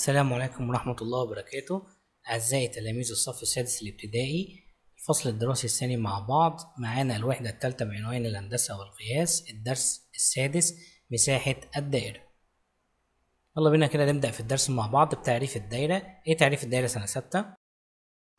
السلام عليكم ورحمة الله وبركاته أعزائي تلاميذ الصف السادس الابتدائي الفصل الدراسي الثاني مع بعض معانا الوحدة الثالثة بعنوان الهندسة والقياس الدرس السادس مساحة الدائرة يلا بينا كده نبدأ في الدرس مع بعض بتعريف الدايرة ايه تعريف الدايرة سنة ستة؟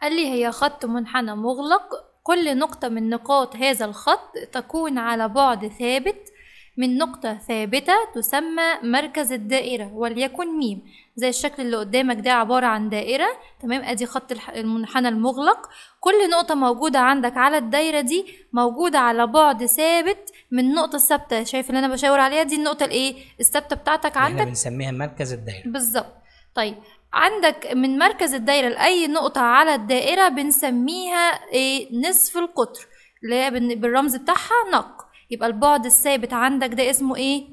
قال لي هي خط منحنى مغلق كل نقطة من نقاط هذا الخط تكون على بعد ثابت من نقطة ثابتة تسمى مركز الدائرة وليكن ميم زي الشكل اللي قدامك ده عبارة عن دائرة تمام ادي خط المنحنى المغلق كل نقطة موجودة عندك على الدايرة دي موجودة على بعد ثابت من النقطة الثابتة شايف اللي انا بشاور عليها دي النقطة الايه الثابتة بتاعتك عندك احنا بنسميها مركز الدائرة بالظبط طيب عندك من مركز الدايرة لأي نقطة على الدائرة بنسميها ايه نصف القطر اللي هي بالرمز بتاعها نق يبقى البعد الثابت عندك ده اسمه ايه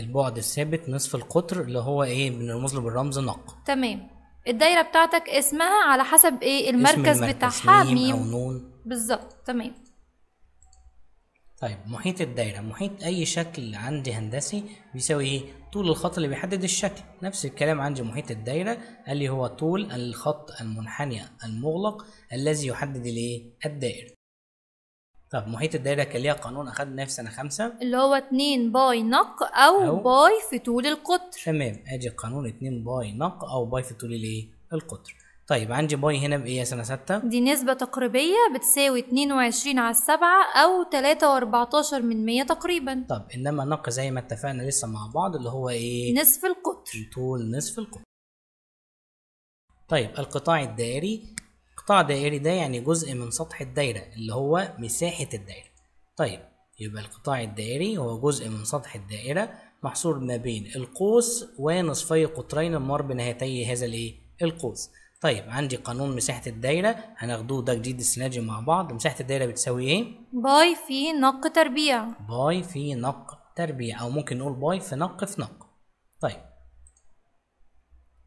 البعد الثابت نصف القطر اللي هو ايه بنرمز له بالرمز نق تمام الدايره بتاعتك اسمها على حسب ايه المركز, المركز بتاعها ميم او نون بالظبط تمام طيب محيط الدايرة محيط أي شكل عندي هندسي بيساوي إيه؟ طول الخط اللي بيحدد الشكل نفس الكلام عندي محيط الدايرة قال لي هو طول الخط المنحني المغلق الذي يحدد الإيه؟ الدائرة طب محيط الدايره كان ليها قانون اخدناه إيه في سنه خمسة اللي هو 2 باي نق أو, او باي في طول القطر تمام ادي قانون 2 باي نق او باي في طول الايه القطر طيب عندي باي هنا بايه يا سنه ستة دي نسبه تقريبيه بتساوي 22 على السبعة او 3.14 من 100 تقريبا طب انما نق زي ما اتفقنا لسه مع بعض اللي هو ايه نصف القطر طول نصف القطر طيب القطاع الدائري قطاع دائري ده يعني جزء من سطح الدايرة اللي هو مساحة الدايرة طيب يبقى القطاع الدائري هو جزء من سطح الدائرة محصور ما بين القوس ونصفي قطرين المار بنهايتي هذا الايه القوس طيب عندي قانون مساحة الدايرة هناخدوه ده جديد السنة مع بعض مساحة الدايرة بتساوي ايه؟ باي في نق تربيع باي في نق تربيع او ممكن نقول باي في نق في نق طيب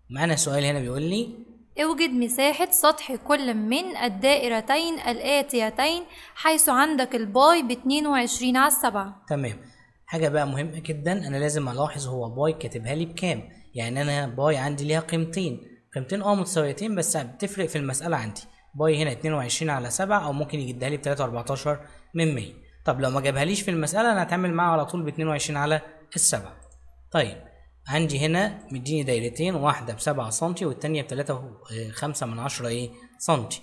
معانا سؤال هنا بيقول لي اوجد مساحة سطح كل من الدائرتين الآتيتين حيث عندك الباي ب 22 على السبعة تمام حاجة بقى مهمة جدا أنا لازم ألاحظ هو باي كاتبها لي بكام يعني أنا باي عندي ليها قيمتين قيمتين اه متساويتين بس بتفرق في المسألة عندي باي هنا 22 على 7 أو ممكن يجدها لي ب 3.14 من 100 طب لو ما ليش في المسألة أنا هتعامل معاها على طول ب 22 على السبعة طيب عندي هنا مديني دايرتين واحدة بسبعة سنتي والتانية بتلاتة آه، خمسة من عشرة ايه سنتي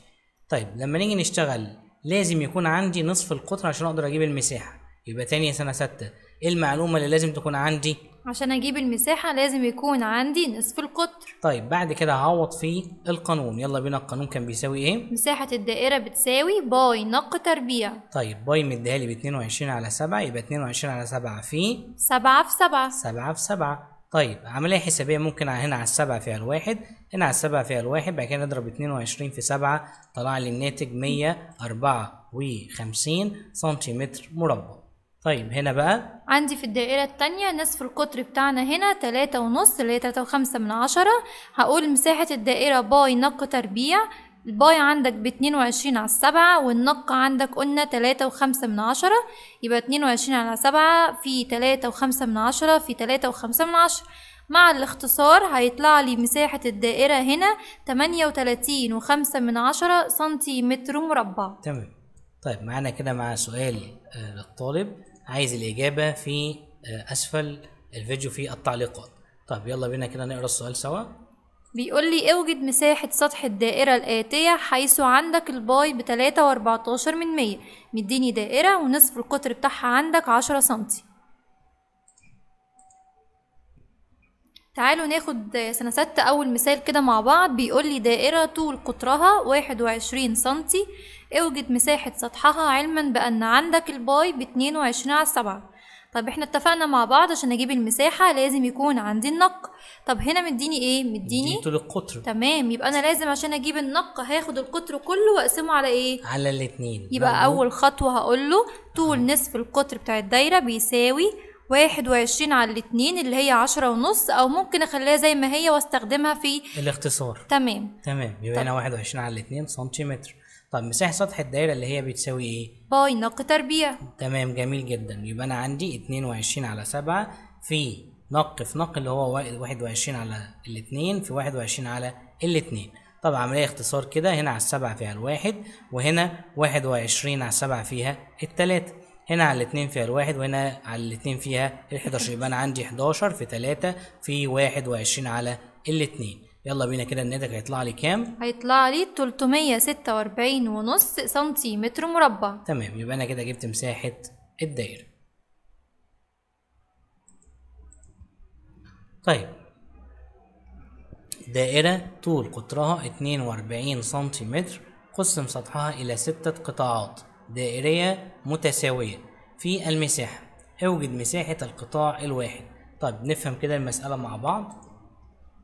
طيب لما نيجي نشتغل لازم يكون عندي نصف القطر عشان اقدر اجيب المساحة يبقى تانية سنة ستة ايه المعلومة اللي لازم تكون عندي عشان اجيب المساحة لازم يكون عندي نصف القطر طيب بعد كده هعوض في القانون يلا بينا القانون كان بيساوي ايه مساحة الدائرة بتساوي باي نق تربيع طيب باي مديها لي ب 22 على 7 يبقى 22 على 7 في 7 في 7 7 في 7 طيب عملية حسابية ممكن هنا على السبعة فيها الواحد هنا على السبعة فيها الواحد بعد كده نضرب اتنين وعشرين في سبعة طلع لي الناتج مية أربعة وخمسين سنتيمتر مربع طيب هنا بقى عندي في الدائرة التانية نصف القطر بتاعنا هنا تلاتة ونص اللي هي تلاتة وخمسة من عشرة هقول مساحة الدائرة باي نق تربيع الباي عندك ب وعشرين على 7 والنق عندك قلنا تلاتة وخمسة من عشرة يبقى اتنين وعشرين على سبعة في تلاتة وخمسة من عشرة في تلاتة وخمسة من عشرة مع الاختصار هيطلع لي مساحة الدائرة هنا تمانية وتلاتين وخمسة من عشرة سنتيمتر مربع تمام طيب معانا كده مع سؤال آه، للطالب عايز الإجابة في آه، أسفل الفيديو في التعليقات طيب يلا بينا كده نقرا السؤال سوا بيقول لي اوجد مساحة سطح الدائرة الآتية حيث عندك الباي بتلاتة واربعتاشر من مية مديني دائرة ونصف القطر بتاعها عندك عشرة سنتي تعالوا ناخد سنة ستة أول مثال كده مع بعض بيقول لي دائرة طول قطرها واحد وعشرين سنتي اوجد مساحة سطحها علما بأن عندك الباي باتنين وعشرين على سبعة طب احنا اتفقنا مع بعض عشان اجيب المساحه لازم يكون عندي النق طب هنا مديني ايه مديني طول القطر تمام يبقى انا لازم عشان اجيب النق هاخد القطر كله واقسمه على ايه على الاثنين يبقى بقى اول خطوه هقول له طول نصف القطر بتاع الدايره بيساوي واحد وعشرين على الاتنين اللي هي عشرة ونص او ممكن اخليها زي ما هي واستخدمها في الاختصار تمام تمام يبقى هنا واحد وعشرين على الاتنين سنتيمتر طب مساحه سطح الدايره اللي هي بتساوي ايه باي نق تربيع تمام جميل جدا يبقى انا عندي 22 على 7 في نق في نق اللي هو 21 على الاثنين في 21 على الاثنين طب عملية اختصار كده هنا على السبعة فيها الواحد وهنا واحد وعشرين على السبعة فيها التلاتة هنا على الاتنين فيها الواحد وهنا على الاتنين فيها ال11 يبقى أنا عندي 11 في تلاتة في واحد وعشرين على الاتنين يلا بينا كده الناتج هيطلع لي كام هيطلع لي 346.5 ونص سنتيمتر مربع تمام يبقى انا كده جبت مساحه الدايره طيب دائرة طول قطرها 42 سنتيمتر قسم سطحها إلى ستة قطاعات دائرية متساوية في المساحة اوجد مساحة القطاع الواحد طيب نفهم كده المسألة مع بعض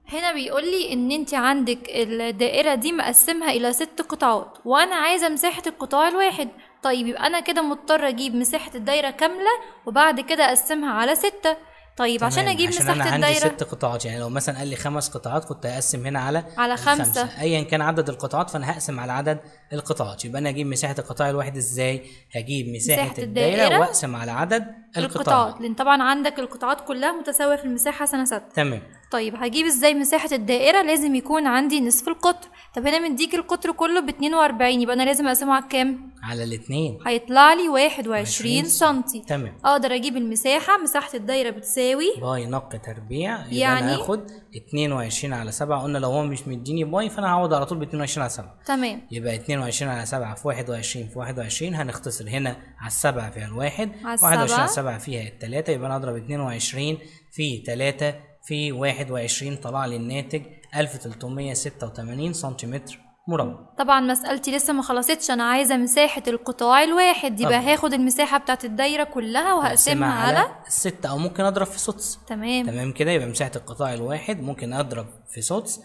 هنا بيقول لي ان انت عندك الدائره دي مقسمها الى ست قطاعات وانا عايزه مساحه القطاع الواحد طيب يبقى انا كده مضطره اجيب مساحه الدايره كامله وبعد كده اقسمها على سته طيب تمام. عشان اجيب عشان مساحه أنا عندي الدايره ست قطاعات يعني لو مثلا قال لي خمس قطاعات كنت هقسم هنا على على خمسة. خمسه ايا كان عدد القطاعات فانا هقسم على عدد القطاعات يبقى انا اجيب مساحه القطاع الواحد ازاي هجيب مساحه, مساحة الدايره, الدايرة واقسم على عدد القطاعات لان طبعا عندك القطاعات كلها متساويه في المساحه سنه سته تمام طيب هجيب ازاي مساحة الدائرة لازم يكون عندي نصف القطر طب هنا مديك القطر كله ب 42 يبقى انا لازم اقسمه على كام؟ على الاثنين هيطلع لي 21 سنتي تمام اقدر اجيب المساحة مساحة الدائرة بتساوي باي نق تربيع يعني يبقى انا يعني؟ هاخد 22 على 7 قلنا لو هو مش مديني باي فانا هعوض على طول ب 22 على 7 تمام يبقى 22 على 7 في 21 في 21 هنختصر هنا على 7 فيها الواحد على 21 على 7 فيها الثلاثة يبقى انا اضرب 22 في 3 في 21 طلع لي الناتج 1386 سنتيمتر مربع طبعا مسألتي لسه ما خلصتش انا عايزة مساحة القطاع الواحد يبقى هاخد المساحة بتاعت الدايرة كلها وهقسمها على, 6 الستة او ممكن اضرب في سدس تمام تمام كده يبقى مساحة القطاع الواحد ممكن اضرب في سدس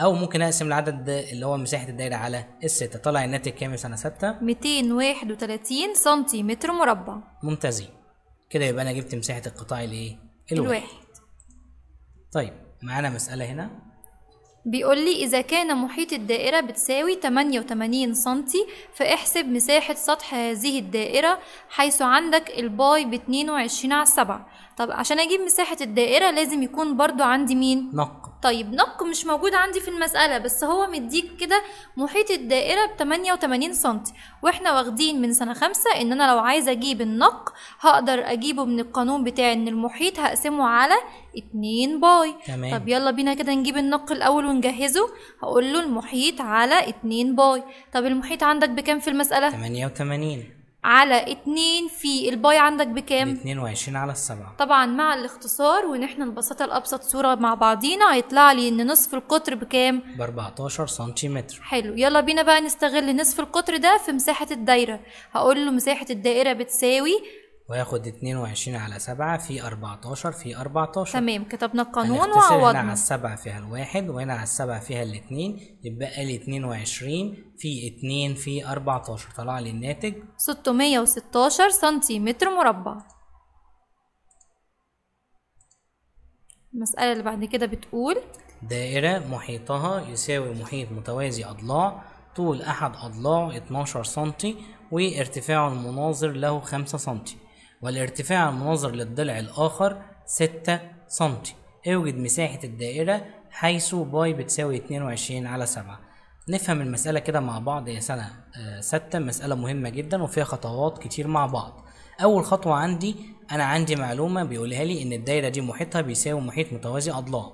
او ممكن اقسم العدد اللي هو مساحه الدايره على الستة طلع الناتج كام يا سنه ستة 231 سنتيمتر مربع ممتازين كده يبقى انا جبت مساحه القطاع الايه الواحد, الواحد طيب معانا مسألة هنا بيقول لي إذا كان محيط الدائرة بتساوي 88 سنتي فاحسب مساحة سطح هذه الدائرة حيث عندك الباي ب 22 على 7 طب عشان اجيب مساحه الدائره لازم يكون برضو عندي مين نق طيب نق مش موجود عندي في المساله بس هو مديك كده محيط الدائره ب 88 سم واحنا واخدين من سنه خمسة ان انا لو عايزه اجيب النق هقدر اجيبه من القانون بتاعي ان المحيط هقسمه على 2 باي تمام. طب يلا بينا كده نجيب النق الاول ونجهزه هقول له المحيط على 2 باي طب المحيط عندك بكام في المساله 88 على 2 في الباي عندك بكام 22 على السبعة طبعا مع الاختصار ونحن البساطة الأبسط صورة مع بعضينا هيطلع لي إن نصف القطر بكام ب 14 سنتيمتر حلو يلا بينا بقى نستغل نصف القطر ده في مساحة الدايرة هقول له مساحة الدائرة بتساوي وياخد 22 على 7 في 14 في 14 تمام كتبنا القانون وعوضنا هنا على 7 فيها الواحد وهنا على 7 فيها الاثنين يبقى لي 22 في 2 في 14 طلع لي الناتج 616 سنتيمتر مربع المسألة اللي بعد كده بتقول دائرة محيطها يساوي محيط متوازي أضلاع طول أحد أضلاعه 12 سنتي وارتفاع المناظر له 5 سنتي والارتفاع المناظر للضلع الآخر 6 سنتي اوجد مساحة الدائرة حيث باي بتساوي 22 على 7 نفهم المسألة كده مع بعض يا سنة آه، ستة مسألة مهمة جدا وفيها خطوات كتير مع بعض أول خطوة عندي أنا عندي معلومة بيقولها لي إن الدايرة دي محيطها بيساوي محيط متوازي أضلاع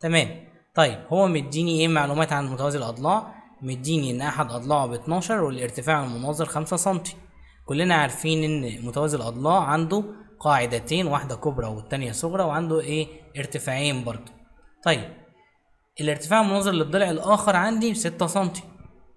تمام طيب هو مديني إيه معلومات عن متوازي الأضلاع مديني إن أحد أضلاعه ب 12 والارتفاع المناظر 5 سنتي كلنا عارفين ان متوازي الاضلاع عنده قاعدتين واحده كبرى والتانيه صغرى وعنده ايه ارتفاعين برضو طيب الارتفاع المناظر للضلع الاخر عندي 6 سم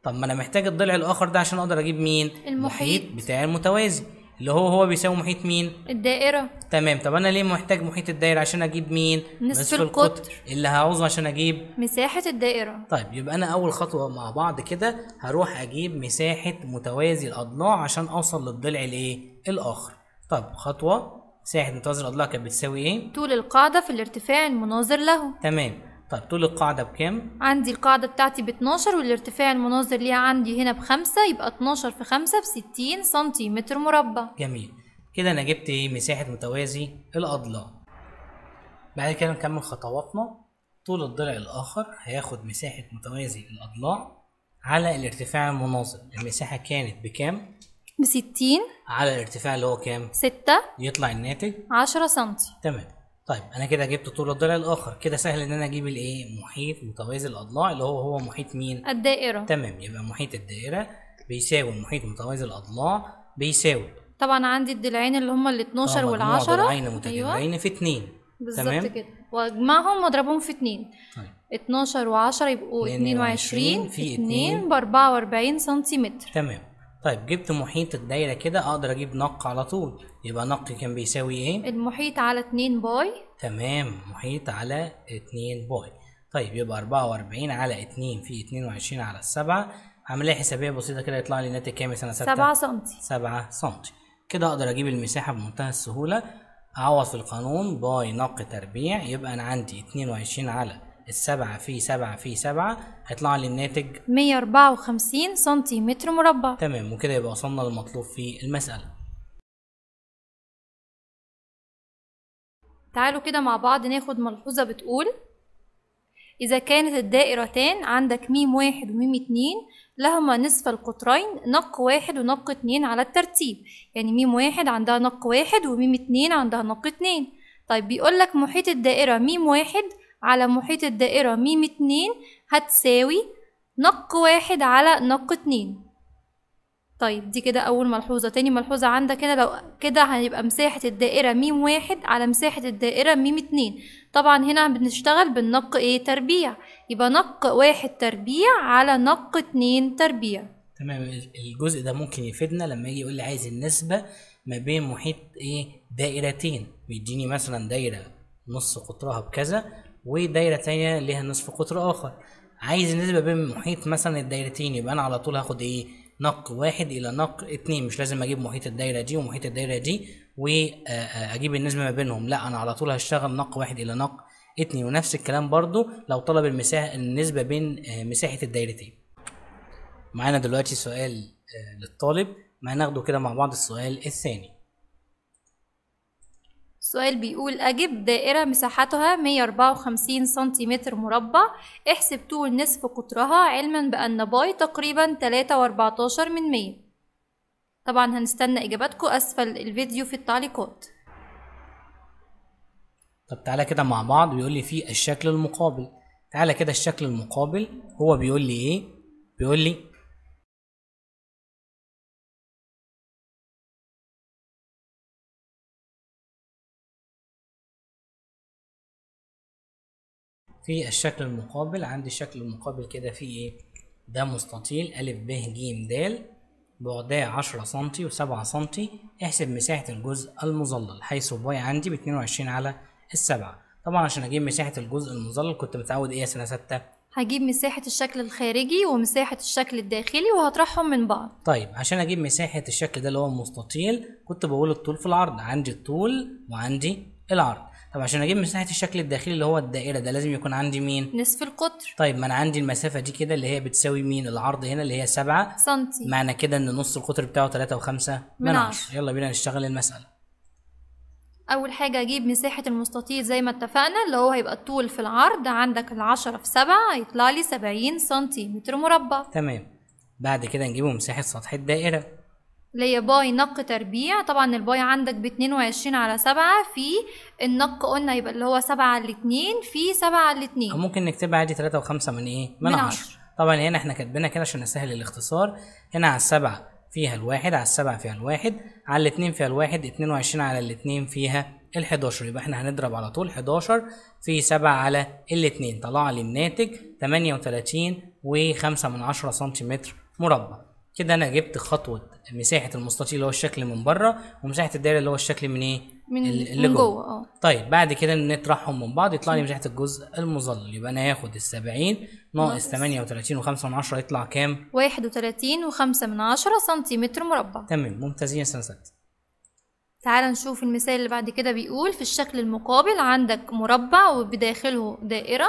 طب ما انا محتاج الضلع الاخر ده عشان اقدر اجيب مين المحيط بتاع المتوازي اللي هو هو بيساوي محيط مين الدائره تمام طب انا ليه محتاج محيط الدائره عشان اجيب مين نصف, نصف القطر. القطر اللي هعوزه عشان اجيب مساحه الدائره طيب يبقى انا اول خطوه مع بعض كده هروح اجيب مساحه متوازي الاضلاع عشان اوصل للضلع الايه الاخر طب خطوه مساحه متوازي الاضلاع كانت بتساوي ايه طول القاعده في الارتفاع المناظر له تمام طيب طول القاعدة بكام؟ عندي القاعدة بتاعتي ب 12 والارتفاع المناظر ليها عندي هنا بخمسة يبقى 12 في 5 ب 60 سنتيمتر مربع. جميل. كده أنا جبت إيه؟ مساحة متوازي الأضلاع. بعد كده نكمل خطواتنا. طول الضلع الآخر هياخد مساحة متوازي الأضلاع على الارتفاع المناظر. المساحة كانت بكام؟ ب 60 على الارتفاع اللي هو كام؟ 6 يطلع الناتج 10 سنتي. تمام. طيب انا كده جبت طول الضلع الاخر كده سهل ان انا اجيب الايه محيط متوازي الاضلاع اللي هو هو محيط مين الدائره تمام يبقى محيط الدائره بيساوي محيط متوازي الاضلاع بيساوي طبعا عندي الضلعين اللي هم ال 12 وال 10 ضلعين متجاورين أيوة. في 2 بالظبط كده واجمعهم واضربهم في 2 طيب 12 و10 يبقوا 22 في 2 ب 44 سنتيمتر تمام طيب جبت محيط الدايرة كده اقدر اجيب نق على طول يبقى نق كان بيساوي ايه المحيط على 2 باي تمام محيط على 2 باي طيب يبقى 44 على 2 في 22 على 7 عملية حسابيه بسيطه كده يطلع لي ناتج كام يا سنه 7 سم 7 سم كده اقدر اجيب المساحه بمنتهى السهوله اعوض في القانون باي نق تربيع يبقى انا عندي 22 على السبعة في سبعة في سبعة هيطلع لي الناتج 154 سنتيمتر مربع تمام وكده يبقى وصلنا للمطلوب في المسألة تعالوا كده مع بعض ناخد ملحوظة بتقول إذا كانت الدائرتان عندك ميم واحد وميم اتنين لهما نصف القطرين نق واحد ونق اتنين على الترتيب يعني ميم واحد عندها نق واحد وميم اتنين عندها نق اتنين طيب بيقول لك محيط الدائرة ميم واحد على محيط الدائرة م اتنين هتساوي نق واحد على نق اتنين طيب دي كده أول ملحوظة تاني ملحوظة عندك هنا لو كده هيبقى مساحة الدائرة م واحد على مساحة الدائرة م اتنين طبعا هنا بنشتغل بالنق ايه تربيع يبقى نق واحد تربيع على نق اتنين تربيع تمام الجزء ده ممكن يفيدنا لما يجي يقول لي عايز النسبة ما بين محيط ايه دائرتين بيديني مثلا دايرة نص قطرها بكذا ودايره تانية ليها نصف قطر اخر عايز النسبه بين محيط مثلا الدايرتين يبقى انا على طول هاخد ايه نق واحد الى نق اتنين مش لازم اجيب محيط الدايره دي ومحيط الدايره دي واجيب آه، آه، النسبه ما بينهم لا انا على طول هشتغل نق واحد الى نق اتنين ونفس الكلام برضو لو طلب المساحه النسبه بين آه، مساحه الدايرتين معانا دلوقتي سؤال للطالب ما ناخده كده مع بعض السؤال الثاني السؤال بيقول أجب دائرة مساحتها 154 سنتيمتر مربع احسب طول نصف قطرها علما بأن باي تقريبا 3.14 من مية طبعا هنستنى إجاباتكم أسفل الفيديو في التعليقات طب تعالى كده مع بعض بيقول لي في الشكل المقابل تعالى كده الشكل المقابل هو بيقول لي ايه بيقول لي في الشكل المقابل عندي الشكل المقابل كده في ايه ده مستطيل أ ب ج د بعداه عشرة سنتي وسبعة سنتي احسب مساحة الجزء المظلل حيث باي عندي باتنين وعشرين على السبعة طبعا عشان اجيب مساحة الجزء المظلل كنت متعود ايه يا سنة ستة هجيب مساحة الشكل الخارجي ومساحة الشكل الداخلي وهطرحهم من بعض طيب عشان اجيب مساحة الشكل ده اللي هو مستطيل كنت بقول الطول في العرض عندي الطول وعندي العرض طب عشان اجيب مساحه الشكل الداخلي اللي هو الدائره ده لازم يكون عندي مين نصف القطر طيب ما انا عندي المسافه دي كده اللي هي بتساوي مين العرض هنا اللي هي 7 سم معنى كده ان نص القطر بتاعه 3 و5 من 10 يلا بينا نشتغل المساله اول حاجه اجيب مساحه المستطيل زي ما اتفقنا اللي هو هيبقى الطول في العرض عندك ال10 في 7 هيطلع لي 70 سم مربع تمام بعد كده نجيب مساحه سطح الدائره اللي هي باي نق تربيع طبعا الباي عندك ب 22 على 7 في النق قلنا يبقى اللي هو 7 على 2 في 7 على 2 ممكن نكتبها عادي 3 و5 من ايه؟ من 10 طبعا هنا احنا كاتبينها كده عشان نسهل الاختصار هنا على 7 فيها الواحد على 7 فيها الواحد على ال 2 فيها الواحد 22 على ال 2 فيها ال 11 يبقى احنا هنضرب على طول 11 في 7 على ال 2 طلع لي الناتج 38 و5 من 10 سنتيمتر مربع كده انا جبت خطوه مساحه المستطيل اللي هو الشكل من بره ومساحه الدايره اللي هو الشكل من ايه من اللي من جوه اه طيب بعد كده نطرحهم من بعض يطلع لي مساحه الجزء المظلل يبقى انا هاخد ال 70 ناقص 38 و5 من عشرة يطلع كام 31 و5 من عشرة سنتيمتر مربع تمام ممتازين يا سنسات تعال نشوف المثال اللي بعد كده بيقول في الشكل المقابل عندك مربع وبداخله دائره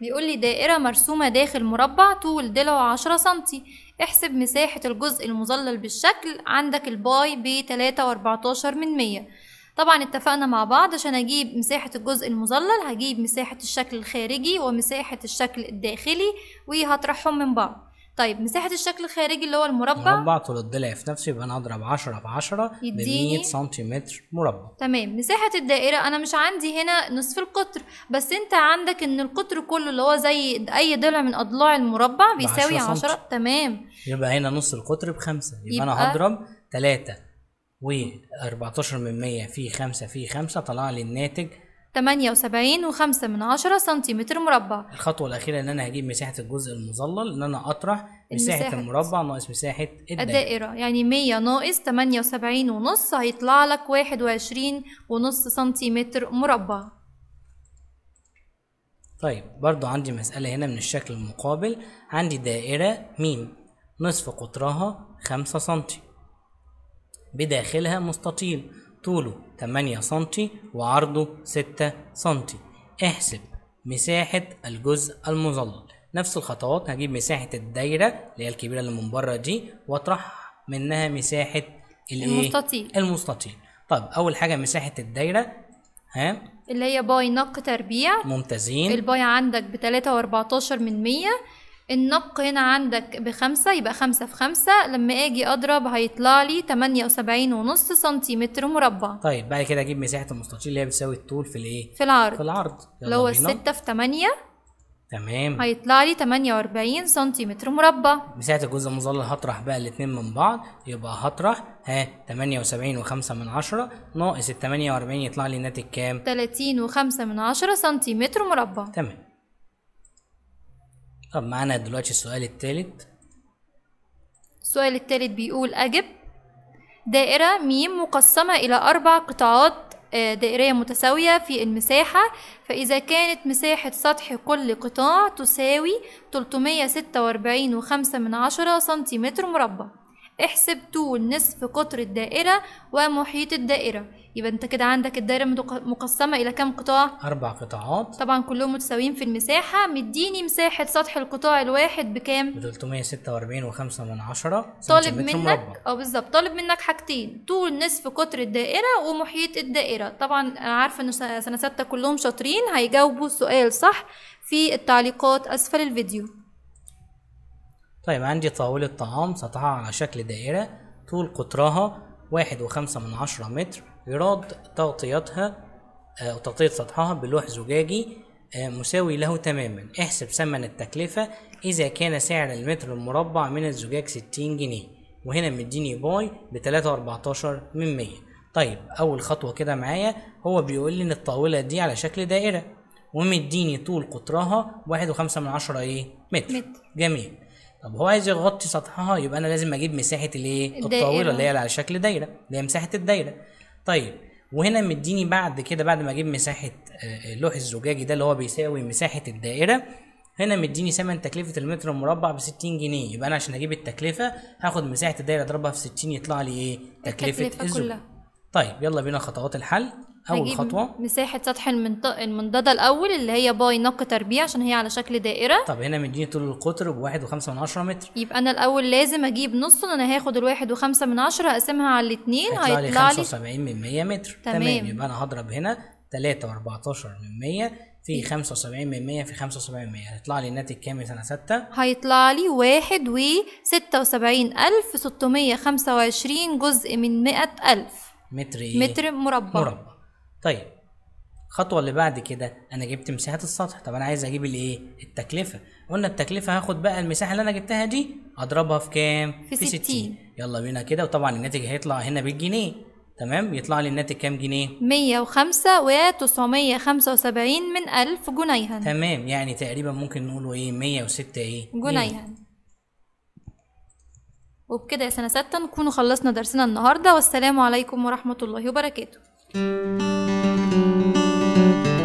بيقول لي دائره مرسومه داخل مربع طول ضلعه 10 سنتي احسب مساحة الجزء المظلل بالشكل عندك الباي بتلاتة واربعتاشر من مية طبعا اتفقنا مع بعض عشان اجيب مساحة الجزء المظلل هجيب مساحة الشكل الخارجي ومساحة الشكل الداخلي وهطرحهم من بعض طيب مساحه الشكل الخارجي اللي هو المربع مربع طول الضلع في نفسه يبقى انا هضرب 10 في 10 ب 100 سنتيمتر مربع تمام مساحه الدائره انا مش عندي هنا نصف القطر بس انت عندك ان القطر كله اللي هو زي اي ضلع من اضلاع المربع بيساوي 10 تمام يبقى هنا نص القطر بخمسة يبقى, يبقى انا هضرب 3 و 14 من 100 في 5 في 5 طلع لي الناتج 0.5 78.5 و سنتيمتر مربع الخطوه الاخيره ان انا هجيب مساحه الجزء المظلل ان انا اطرح مساحه المساحة. المربع ناقص مساحه الدائره, الدائرة. يعني 100 ناقص 78 ونص هيطلع لك 21 ونص سنتيمتر مربع طيب برضو عندي مسألة هنا من الشكل المقابل عندي دائرة ميم نصف قطرها 5 سنتي بداخلها مستطيل طوله 8 سم وعرضه 6 سم احسب مساحة الجزء المظلل نفس الخطوات هجيب مساحة الدايرة اللي هي الكبيرة اللي من بره دي واطرح منها مساحة إيه؟ المستطيل المستطيل طب أول حاجة مساحة الدايرة ها اللي هي باي نق تربيع ممتازين الباي عندك ب 3.14 من 100 النق هنا عندك بخمسة يبقى خمسة في خمسة لما اجي اضرب هيطلع لي تمانية وسبعين ونص سنتيمتر مربع طيب بعد كده اجيب مساحة المستطيل اللي هي بتساوي الطول في الايه؟ في العرض في العرض اللي هو الستة في تمانية تمام هيطلع لي 48 سنتيمتر مربع مساحه الجزء المظلل هطرح بقى الاثنين من بعض يبقى هطرح ها 78 و5 من 10 ناقص ال 48 يطلع لي ناتج كام 30 و5 من 10 سنتيمتر مربع تمام طب معانا دلوقتي السؤال الثالث السؤال الثالث بيقول أجب دائرة ميم مقسمة إلى أربع قطاعات آه، دائرية متساوية في المساحة فإذا كانت مساحة سطح كل قطاع تساوي 346.5 سنتيمتر مربع احسب طول نصف قطر الدائرة ومحيط الدائرة يبقى انت كده عندك الدائرة مقسمة إلى كام قطاع؟ أربع قطاعات طبعا كلهم متساويين في المساحة مديني مساحة سطح القطاع الواحد بكام؟ ب 346 و5 من عشرة طالب منك اه بالظبط طالب منك حاجتين طول نصف قطر الدائرة ومحيط الدائرة طبعا أنا عارفة إن سنة ستة كلهم شاطرين هيجاوبوا السؤال صح في التعليقات أسفل الفيديو طيب عندي طاولة طعام سطحها على شكل دائرة طول قطرها واحد وخمسة من عشرة متر يراد تغطيتها أو آه، تغطية سطحها بلوح زجاجي آه، مساوي له تماما احسب ثمن التكلفة إذا كان سعر المتر المربع من الزجاج ستين جنيه وهنا مديني باي بتلاتة وأربعتاشر من مية طيب أول خطوة كده معايا هو بيقول لي إن الطاولة دي على شكل دائرة ومديني طول قطرها واحد وخمسة من عشرة إيه متر, متر. جميل طب هو عايز يغطي سطحها يبقى انا لازم اجيب مساحه الايه الطاوله اللي هي على شكل دايره اللي هي مساحه الدايره طيب وهنا مديني بعد كده بعد ما اجيب مساحه اللوح آه، آه، الزجاجي ده اللي هو بيساوي مساحه الدائره هنا مديني ثمن تكلفه المتر المربع ب 60 جنيه يبقى انا عشان اجيب التكلفه هاخد مساحه الدايره اضربها في 60 يطلع لي ايه تكلفه الزجاج طيب يلا بينا خطوات الحل اول خطوه مساحه سطح المنطقه المنضده الاول اللي هي باي نق تربيع عشان هي على شكل دائره طب هنا مديني طول القطر ب 1.5 من عشرة متر يبقى انا الاول لازم اجيب نص انا هاخد ال 1.5 من عشرة اقسمها على الاتنين هيطلع لي 75 من 100 متر تمام, تمام. يبقى انا هضرب هنا 3 و14 من 100 في 75 من 100 في 75 من 100 هيطلع لي الناتج كام سنه 6 هيطلع لي 1 و 76625 جزء من 100000 متر ايه متر مربع مربع طيب الخطوه اللي بعد كده انا جبت مساحه السطح طب انا عايز اجيب الايه التكلفه قلنا التكلفه هاخد بقى المساحه اللي انا جبتها دي اضربها في كام في, في 60 يلا بينا كده وطبعا الناتج هيطلع هنا بالجنيه تمام يطلع لي الناتج كام جنيه 105 و 975 من 1000 جنيها تمام يعني تقريبا ممكن نقوله ايه 106 ايه جنيها وبكده يا سنه سته نكون خلصنا درسنا النهارده والسلام عليكم ورحمه الله وبركاته Thank you.